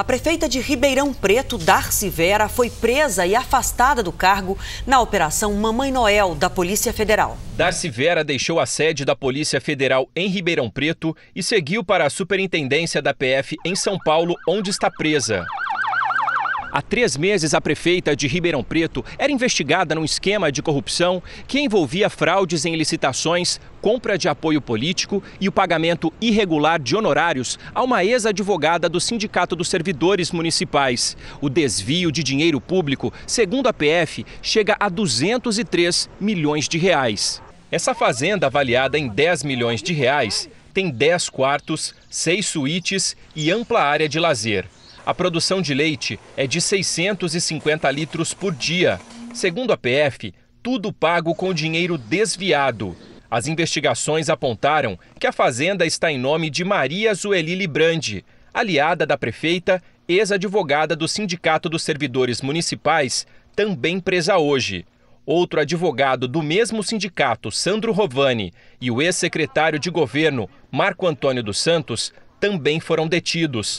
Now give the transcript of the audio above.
A prefeita de Ribeirão Preto, Darcy Vera, foi presa e afastada do cargo na Operação Mamãe Noel da Polícia Federal. Darcy Vera deixou a sede da Polícia Federal em Ribeirão Preto e seguiu para a Superintendência da PF em São Paulo, onde está presa. Há três meses, a prefeita de Ribeirão Preto era investigada num esquema de corrupção que envolvia fraudes em licitações, compra de apoio político e o pagamento irregular de honorários a uma ex-advogada do Sindicato dos Servidores Municipais. O desvio de dinheiro público, segundo a PF, chega a 203 milhões de reais. Essa fazenda, avaliada em 10 milhões de reais, tem 10 quartos, 6 suítes e ampla área de lazer. A produção de leite é de 650 litros por dia. Segundo a PF, tudo pago com dinheiro desviado. As investigações apontaram que a fazenda está em nome de Maria Zueli Librandi, aliada da prefeita, ex-advogada do Sindicato dos Servidores Municipais, também presa hoje. Outro advogado do mesmo sindicato, Sandro Rovani, e o ex-secretário de governo, Marco Antônio dos Santos, também foram detidos.